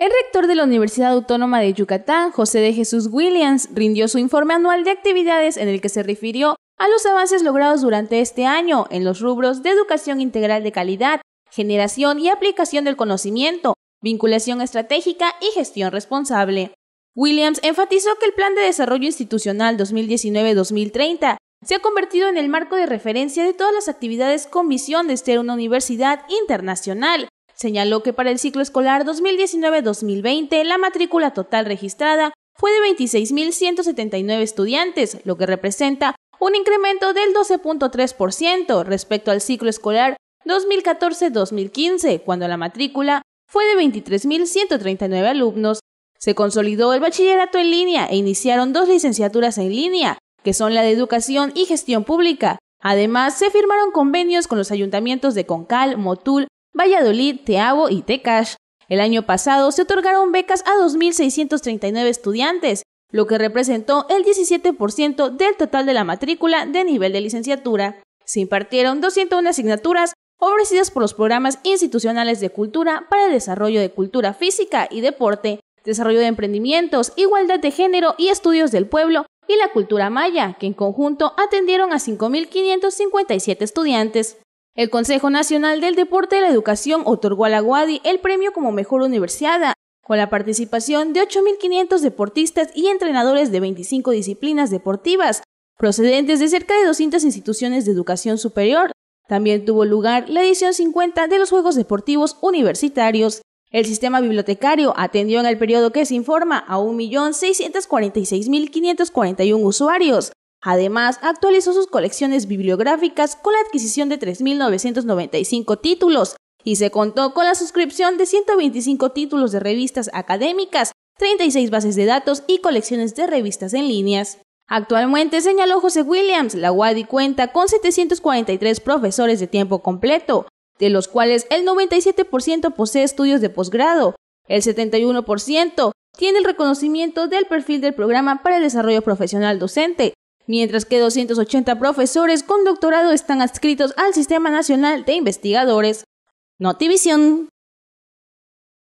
El rector de la Universidad Autónoma de Yucatán, José de Jesús Williams, rindió su informe anual de actividades en el que se refirió a los avances logrados durante este año en los rubros de educación integral de calidad, generación y aplicación del conocimiento, vinculación estratégica y gestión responsable. Williams enfatizó que el Plan de Desarrollo Institucional 2019-2030 se ha convertido en el marco de referencia de todas las actividades con visión de ser una universidad internacional, Señaló que para el ciclo escolar 2019-2020 la matrícula total registrada fue de 26.179 estudiantes, lo que representa un incremento del 12.3% respecto al ciclo escolar 2014-2015, cuando la matrícula fue de 23.139 alumnos. Se consolidó el bachillerato en línea e iniciaron dos licenciaturas en línea, que son la de Educación y Gestión Pública. Además, se firmaron convenios con los ayuntamientos de Concal, Motul, Valladolid, Teago y Tecash. El año pasado se otorgaron becas a 2.639 estudiantes, lo que representó el 17% del total de la matrícula de nivel de licenciatura. Se impartieron 201 asignaturas ofrecidas por los programas institucionales de cultura para el desarrollo de cultura física y deporte, desarrollo de emprendimientos, igualdad de género y estudios del pueblo y la cultura maya, que en conjunto atendieron a 5.557 estudiantes. El Consejo Nacional del Deporte y la Educación otorgó a la UADI el premio como mejor universidad, con la participación de 8.500 deportistas y entrenadores de 25 disciplinas deportivas, procedentes de cerca de 200 instituciones de educación superior. También tuvo lugar la edición 50 de los Juegos Deportivos Universitarios. El sistema bibliotecario atendió en el periodo que se informa a 1.646.541 usuarios, Además, actualizó sus colecciones bibliográficas con la adquisición de 3.995 títulos y se contó con la suscripción de 125 títulos de revistas académicas, 36 bases de datos y colecciones de revistas en líneas. Actualmente, señaló José Williams, la UADI cuenta con 743 profesores de tiempo completo, de los cuales el 97% posee estudios de posgrado, el 71% tiene el reconocimiento del perfil del programa para el desarrollo profesional docente, mientras que 280 profesores con doctorado están adscritos al Sistema Nacional de Investigadores. Notivisión.